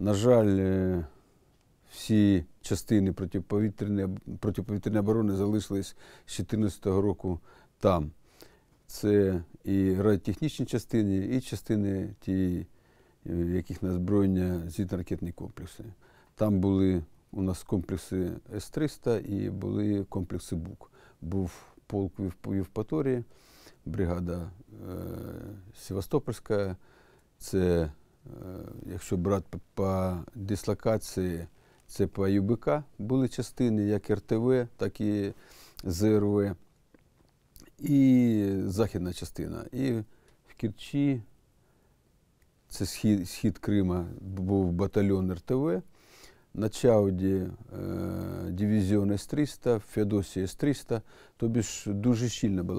На жаль, е, всі частини протиповітряної протиповітряної оборони залишились з 2014 року там. Це і радіотехнічні частини, і частини ті, е, яких на зброєння зенітно-ракетні комплекси. Там були у нас комплекси С-300 і були комплекси БУК. Був полк в Євпаторії, бригада е Севастопольська. це Е, якщо брати по дислокації, це по ЮБК були частини, як РТВ, так і ЗРВ, і західна частина. І в Керчі, це схід схід Крима, був батальйон РТВ. На Чауді е, дивізіон С-300, в Феодосії С-300, тобі ж дуже щільна була